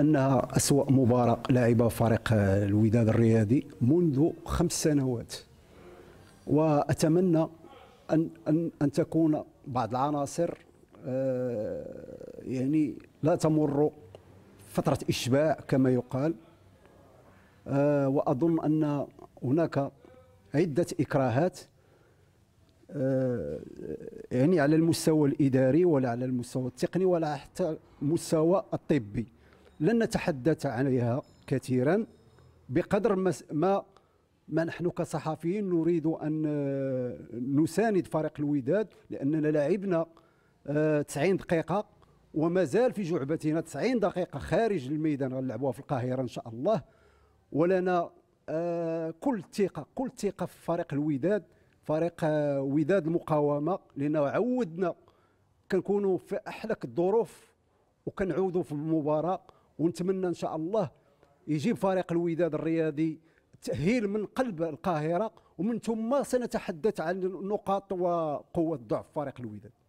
انها اسوا مباراه لعبها فريق الوداد الرياضي منذ خمس سنوات واتمنى ان ان ان تكون بعض العناصر آه، يعني لا تمر فتره اشباع كما يقال آه، واظن ان هناك عده اكراهات آه، يعني على المستوى الاداري ولا على المستوى التقني ولا حتى المستوى الطبي لن نتحدث عليها كثيرا بقدر ما ما نحن كصحفيين نريد ان آه، نساند فريق الوداد لاننا لعبنا 90 آه، دقيقه ومازال في جعبتنا 90 دقيقه خارج الميدان غنلعبوها في القاهره ان شاء الله ولنا آه، كل الثقه كل الثقه في فريق الوداد فريق وداد المقاومه لان عودنا كنكونوا في احلك الظروف وكنعودوا في المباراه ونتمنى ان شاء الله يجيب فريق الوداد الرياضي تاهيل من قلب القاهره ومن ثم سنتحدث عن نقاط وقوه ضعف فريق الوداد